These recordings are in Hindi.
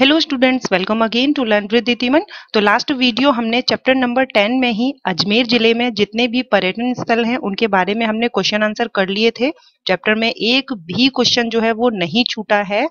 Hello students welcome again to learn with Diman तो लास्ट वीडियो हमने चैप्टर नंबर टेन में ही अजमेर जिले में जितने भी पर्यटन स्थल हैं उनके बारे में हमने क्वेश्चन आंसर कर लिए थे चैप्टर में एक भी क्वेश्चन जो है वो नहीं छूटा है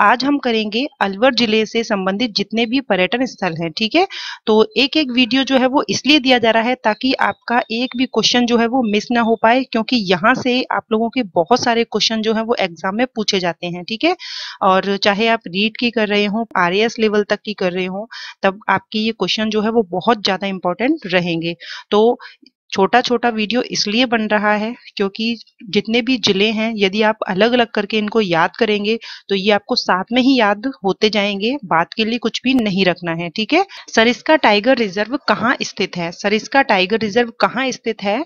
आज हम करेंगे अलवर जिले से संबंधित जितने भी पर्यटन स्थल हैं ठीक है तो एक एक वीडियो जो है वो इसलिए दिया जा रहा है ताकि आपका एक भी क्वेश्चन जो है वो मिस ना हो पाए क्योंकि यहाँ से आप लोगों के बहुत सारे क्वेश्चन जो है वो एग्जाम में पूछे जाते हैं ठीक है और चाहे आप रीड की कर रहे हो आप आर लेवल तक की कर रहे हो तब आपकी ये क्वेश्चन जो है वो बहुत ज़्यादा इंपॉर्टेंट रहेंगे तो छोटा छोटा वीडियो इसलिए बन रहा है क्योंकि जितने भी जिले हैं यदि आप अलग अलग करके इनको याद करेंगे तो ये आपको साथ में ही याद होते जाएंगे बात के लिए कुछ भी नहीं रखना है ठीक है सरिस्का टाइगर रिजर्व कहाँ स्थित है सरिस्का टाइगर रिजर्व कहाँ स्थित है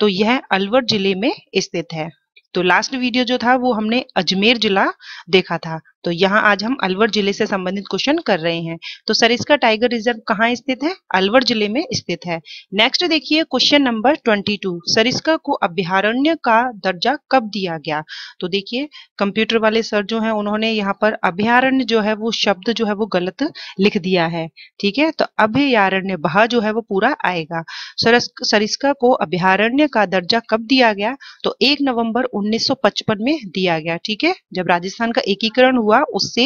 तो यह अलवर जिले में स्थित है तो लास्ट वीडियो जो था वो हमने अजमेर जिला देखा था तो यहाँ आज हम अलवर जिले से संबंधित क्वेश्चन कर रहे हैं तो सरिस्का टाइगर रिजर्व कहाँ स्थित है अलवर जिले में स्थित है नेक्स्ट देखिए question number twenty two Sariska को अभ्यारण्य का दर्जा कब दिया गया तो देखिए कंप्यूटर वाले सर जो है उन्होंने यहाँ पर अभ्यारण्य जो है वो शब्द जो है वो गलत लिख दिया है ठीक है तो अभ्यारण्य बहा जो है वो पूरा आएगा सरिस्का को अभ्यारण्य का दर्जा कब दिया गया तो एक नवम्बर उन्नीस में दिया गया ठीक है जब राजस्थान का एकीकरण हुआ हुआ उससे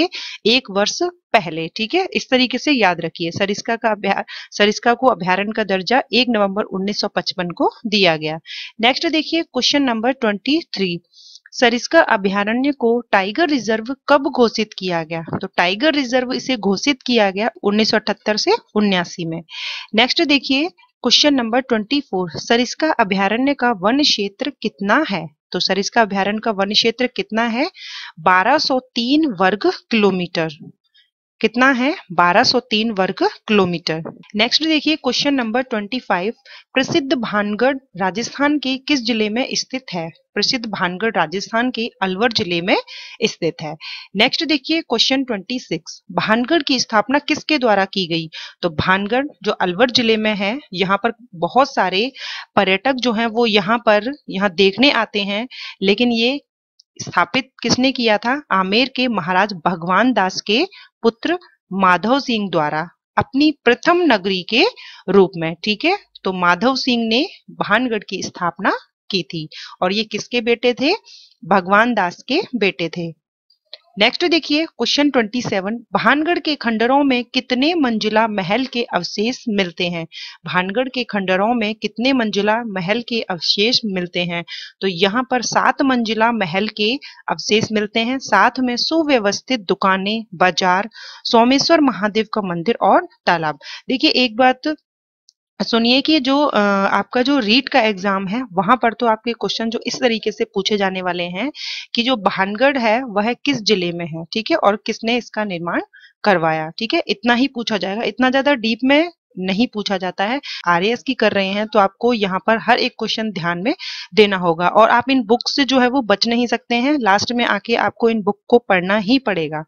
एक वर्ष पहले ठीक है इस तरीके से याद रखिए सरिस्का का अभ्या सरिस्का को अभ्यारण का दर्जा 1 नवंबर 1955 को दिया गया नेक्स्ट देखिए क्वेश्चन नंबर 23 सरिस्का अभ्यारण्य को टाइगर रिजर्व कब घोषित किया गया तो टाइगर रिजर्व इसे घोषित किया गया 1978 से उन्यासी में नेक्स्ट देखिए क्वेश्चन नंबर 24 सरिस्का अभ्यारण्य का वन क्षेत्र कितना है तो सरिस्का अभ्यारण का वन क्षेत्र कितना है 1203 वर्ग किलोमीटर कितना है 1203 वर्ग किलोमीटर नेक्स्ट देखिए क्वेश्चन नंबर 25 प्रसिद्ध भानगढ़ राजस्थान के किस जिले में स्थित है प्रसिद्ध भानगढ़ राजस्थान के अलवर जिले में स्थित है नेक्स्ट देखिए क्वेश्चन 26 भानगढ़ की स्थापना किसके द्वारा की गई तो भानगढ़ जो अलवर जिले में है यहाँ पर बहुत सारे पर्यटक जो हैं वो यहाँ पर यहाँ देखने आते हैं लेकिन ये स्थापित किसने किया था आमेर के महाराज भगवान दास के पुत्र माधव सिंह द्वारा अपनी प्रथम नगरी के रूप में ठीक है तो माधव सिंह ने भानगढ़ की स्थापना की थी और ये किसके बेटे थे भगवान दास के बेटे थे नेक्स्ट देखिए क्वेश्चन 27 भानगढ़ के खंडरों में कितने मंजिला महल के अवशेष मिलते हैं भानगढ़ के खंडरों में कितने मंजिला महल के अवशेष मिलते हैं तो यहाँ पर सात मंजिला महल के अवशेष मिलते हैं साथ में सुव्यवस्थित दुकानें बाजार सोमेश्वर महादेव का मंदिर और तालाब देखिए एक बात सुनिए कि जो आपका जो रीट का एग्ज़ाम है, वहां पर तो आपके क्वेश्चन जो इस तरीके से पूछे जाने वाले हैं कि जो भानगढ़ है, वह किस जिले में है, ठीक है? और किसने इसका निर्माण करवाया, ठीक है? इतना ही पूछा जाएगा, इतना ज़्यादा डीप में नहीं पूछा जाता है। एस की कर रहे हैं, तो आपको यहाँ पर हर एक क्वेश्चन ध्यान में देना होगा और आप इन बुक से जो है वो बच नहीं सकते हैं, लास्ट में आके आपको इन बुक को पढ़ना ही पड़ेगा।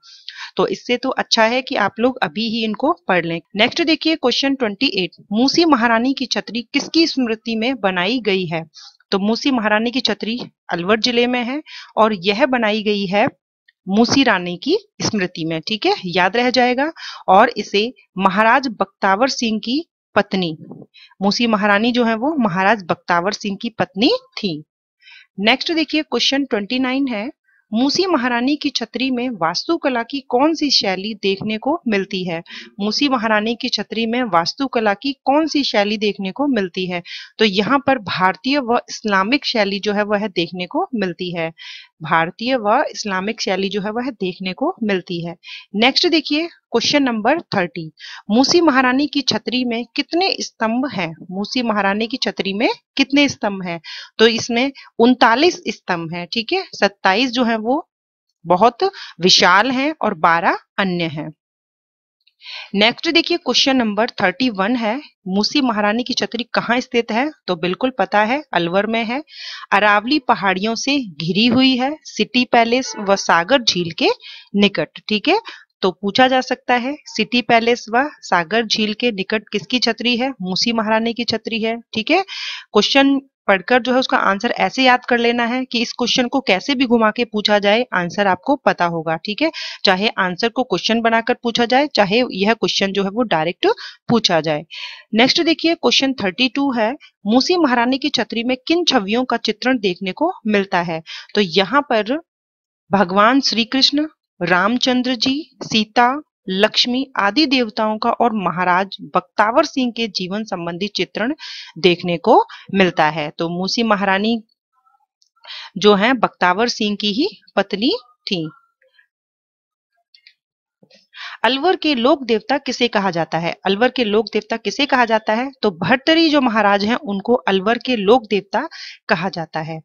तो इससे तो अच्छा है कि आप लोग अभी ही इनको पढ़ लें नेक्स्ट देखिए क्वेश्चन 28 मूसी महारानी की छतरी किसकी स्मृति में बनाई गई है तो मूसी महारानी की छतरी अलवर जिले में है और यह बनाई गई है मूसी रानी की स्मृति में ठीक है याद रह जाएगा और इसे महाराज बक्तावर सिंह की पत्नी मूसी महारानी जो है वो महाराज बक्तावर सिंह की पत्नी थी नेक्स्ट देखिए क्वेश्चन 29 है मूसी महारानी की छतरी में वास्तुकला की कौन सी शैली देखने को मिलती है मूसी महारानी की छतरी में वास्तुकला की कौन सी शैली देखने को मिलती है तो यहाँ पर भारतीय व इस्लामिक शैली जो है वह देखने को मिलती है भारतीय व इस्लामिक शैली जो है वह देखने को मिलती है नेक्स्ट देखिए क्वेश्चन नंबर थर्टी मूसी महारानी की छतरी में कितने स्तंभ हैं मूसी महारानी की छतरी में कितने स्तंभ हैं तो इसमें उनतालीस स्तंभ हैं ठीक है सत्ताईस जो है वो बहुत विशाल हैं और बारह अन्य हैं नेक्स्ट देखिए क्वेश्चन नंबर थर्टी वन है मूसी महारानी की छतरी कहाँ स्थित है तो बिल्कुल पता है अलवर में है अरावली पहाड़ियों से घिरी हुई है सिटी पैलेस व सागर झील के निकट ठीक है तो पूछा जा सकता है सिटी पैलेस व सागर झील के निकट किसकी छतरी है मूसी महारानी की छतरी है ठीक है क्वेश्चन पढ़कर जो है उसका आंसर ऐसे याद कर लेना है कि इस क्वेश्चन को कैसे भी घुमा के पूछा जाए आंसर आपको पता होगा ठीक है चाहे आंसर को क्वेश्चन बनाकर पूछा जाए चाहे यह क्वेश्चन जो है वो डायरेक्ट पूछा जाए नेक्स्ट देखिए क्वेश्चन थर्टी टू है मूसी महारानी की छतरी में किन छवियों का चित्रण देखने को मिलता है तो यहाँ पर भगवान श्री कृष्ण रामचंद्र जी सीता लक्ष्मी आदि देवताओं का और महाराज बक्तावर सिंह के जीवन संबंधी चित्रण देखने को मिलता है तो मूसी महारानी जो है बक्तावर सिंह की ही पत्नी थी अलवर के लोक देवता किसे कहा जाता है अलवर के लोक देवता किसे कहा जाता है तो भरतरी जो महाराज हैं उनको अलवर के लोक देवता कहा जाता है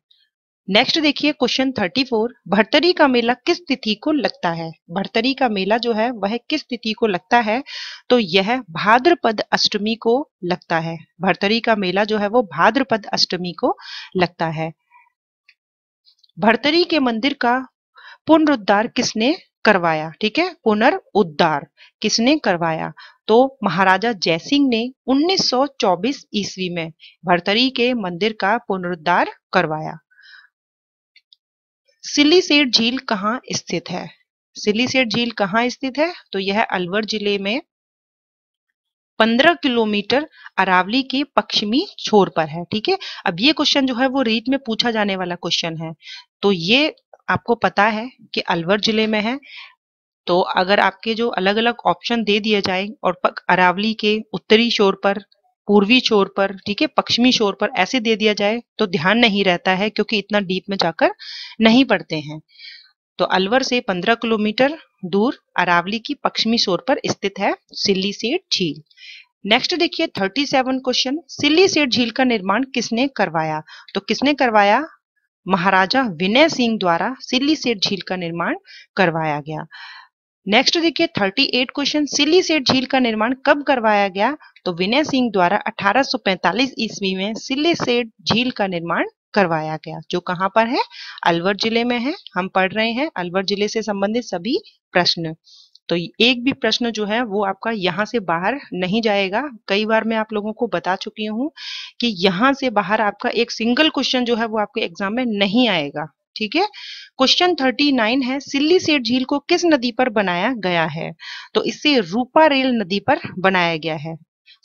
नेक्स्ट देखिए क्वेश्चन 34 भर्तरी का मेला किस तिथि को लगता है भर्तरी का मेला जो है वह किस तिथि को लगता है तो यह भाद्रपद अष्टमी को लगता है भर्तरी का मेला जो है वो भाद्रपद अष्टमी को लगता है भर्तरी के मंदिर का पुनरुद्धार किसने करवाया ठीक है पुनरुद्धार किसने करवाया तो महाराजा जयसिंह ने 1924 ईस्वी में भर्तरी के मंदिर का पुनरुद्धार करवाया सिली सेठ झील कहाँ स्थित है सिली सेठ झील कहाँ स्थित है तो यह अलवर जिले में 15 किलोमीटर अरावली के पश्चिमी छोर पर है ठीक है अब ये क्वेश्चन जो है वो रीत में पूछा जाने वाला क्वेश्चन है तो ये आपको पता है कि अलवर जिले में है तो अगर आपके जो अलग अलग ऑप्शन दे दिए जाए और अरावली के उत्तरी शोर पर पूर्वी छोर पर ठीक है पश्चिमी शोर पर ऐसे दे दिया जाए तो ध्यान नहीं रहता है क्योंकि इतना डीप में जाकर नहीं पड़ते हैं तो अलवर से 15 किलोमीटर दूर अरावली की पश्चिमी शोर पर स्थित है सिल्ली सेठ झील नेक्स्ट देखिए 37 क्वेश्चन सिल्ली सेठ झील का निर्माण किसने करवाया तो किसने करवाया महाराजा विनय सिंह द्वारा सिल्ली सेठ झील का निर्माण करवाया गया नेक्स्ट देखिए 38 क्वेश्चन सिली सेठ झील का निर्माण कब करवाया गया तो विनय सिंह द्वारा 1845 ईस्वी में सिली सेठ झील का निर्माण करवाया गया जो कहाँ पर है अलवर जिले में है हम पढ़ रहे हैं अलवर जिले से संबंधित सभी प्रश्न तो एक भी प्रश्न जो है वो आपका यहाँ से बाहर नहीं जाएगा कई बार मैं आप लोगों को बता चुकी हूँ कि यहाँ से बाहर आपका एक सिंगल क्वेश्चन जो है वो आपके एग्जाम में नहीं आएगा ठीक है क्वेश्चन थर्टी नाइन है सिल्ली सेठ झील को किस नदी पर बनाया गया है तो इसे रूपा रेल नदी पर बनाया गया है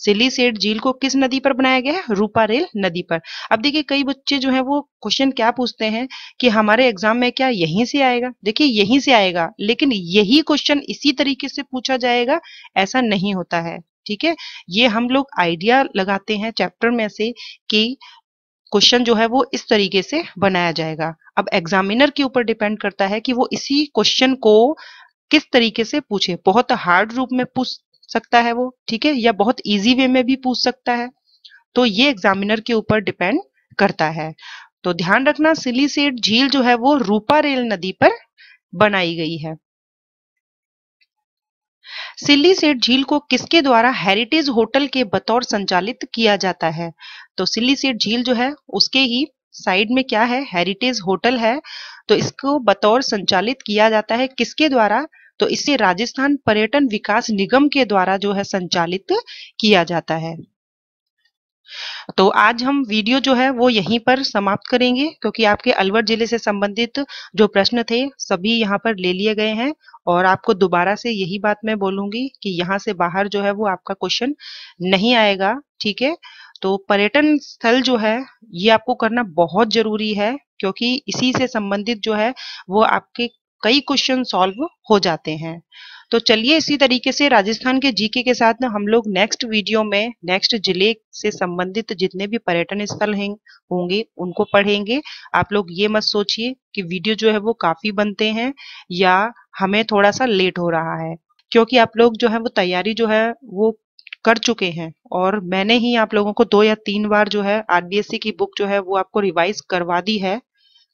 सिली सेठ झील को किस नदी पर बनाया गया है रूपा रेल नदी पर अब देखिए कई बच्चे जो है वो क्वेश्चन क्या पूछते हैं कि हमारे एग्जाम में क्या यहीं से आएगा देखिए यहीं से आएगा लेकिन यही क्वेश्चन इसी तरीके से पूछा जाएगा ऐसा नहीं होता है ठीक है ये हम लोग आइडिया लगाते हैं चैप्टर में से कि क्वेश्चन जो है वो इस तरीके से बनाया जाएगा अब एग्जामिनर के ऊपर डिपेंड करता है कि वो इसी क्वेश्चन को किस तरीके से पूछे बहुत हार्ड रूप में पूछ सकता है वो ठीक है या बहुत इजी वे में भी पूछ सकता है तो ये एग्जामिनर के ऊपर डिपेंड करता है तो ध्यान रखना सिली झील जो है वो रूपा रेल नदी पर बनाई गई है सिल्ली सेठ झील को किसके द्वारा हेरिटेज होटल के बतौर संचालित किया जाता है तो सिल्ली सेठ झील जो है उसके ही साइड में क्या है हेरिटेज होटल है तो इसको बतौर संचालित किया जाता है किसके द्वारा तो इसे राजस्थान पर्यटन विकास निगम के द्वारा जो है संचालित किया जाता है तो आज हम वीडियो जो है वो यहीं पर समाप्त करेंगे क्योंकि आपके अलवर जिले से संबंधित जो प्रश्न थे सभी यहाँ पर ले लिए गए हैं और आपको दोबारा से यही बात मैं बोलूंगी कि यहाँ से बाहर जो है वो आपका क्वेश्चन नहीं आएगा ठीक है तो पर्यटन स्थल जो है ये आपको करना बहुत जरूरी है क्योंकि इसी से संबंधित जो है वो आपके कई क्वेश्चन सॉल्व हो जाते हैं तो चलिए इसी तरीके से राजस्थान के जीके के साथ ना हम लोग नेक्स्ट वीडियो में नेक्स्ट जिले से संबंधित जितने भी पर्यटन स्थल हैं होंगे उनको पढ़ेंगे आप लोग ये मत सोचिए कि वीडियो जो है वो काफी बनते हैं या हमें थोड़ा सा लेट हो रहा है क्योंकि आप लोग जो है वो तैयारी जो है वो कर चुके हैं और मैंने ही आप लोगों को दो या तीन बार जो है आरबीएससी की बुक जो है वो आपको रिवाइज करवा दी है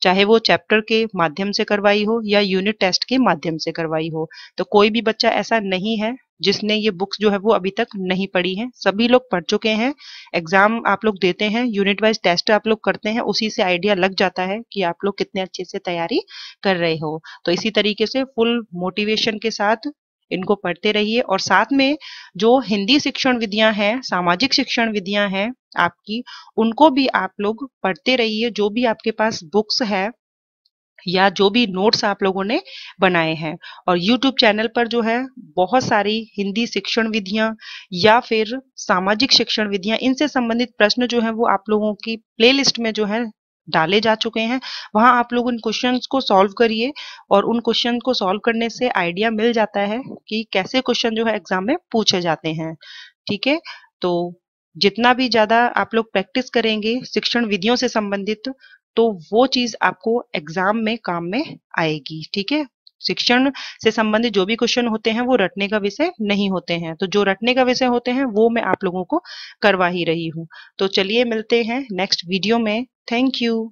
चाहे वो चैप्टर के माध्यम से करवाई हो या यूनिट टेस्ट के माध्यम से करवाई हो तो कोई भी बच्चा ऐसा नहीं है जिसने ये बुक्स जो है वो अभी तक नहीं पढ़ी है सभी लोग पढ़ चुके हैं एग्जाम आप लोग देते हैं यूनिट वाइज टेस्ट आप लोग करते हैं उसी से आइडिया लग जाता है कि आप लोग कितने अच्छे से तैयारी कर रहे हो तो इसी तरीके से फुल मोटिवेशन के साथ इनको पढ़ते रहिए और साथ में जो हिंदी शिक्षण विधियां हैं सामाजिक शिक्षण विधियां हैं आपकी उनको भी आप लोग पढ़ते रहिए जो भी आपके पास बुक्स है या जो भी नोट्स आप लोगों ने बनाए हैं और YouTube चैनल पर जो है बहुत सारी हिंदी शिक्षण विधियां या फिर सामाजिक शिक्षण विधियां इनसे संबंधित प्रश्न जो है वो आप लोगों की प्लेलिस्ट में जो है डाले जा चुके हैं वहां आप लोग उन क्वेश्चंस को सॉल्व करिए और उन क्वेश्चन को सॉल्व करने से आइडिया मिल जाता है कि कैसे क्वेश्चन जो है एग्जाम में पूछे जाते हैं ठीक है तो जितना भी ज्यादा आप लोग प्रैक्टिस करेंगे शिक्षण विधियों से संबंधित तो वो चीज आपको एग्जाम में काम में आएगी ठीक है शिक्षण से संबंधित जो भी क्वेश्चन होते हैं वो रटने का विषय नहीं होते हैं तो जो रटने का विषय होते हैं वो मैं आप लोगों को करवा ही रही हूँ तो चलिए मिलते हैं नेक्स्ट वीडियो में थैंक यू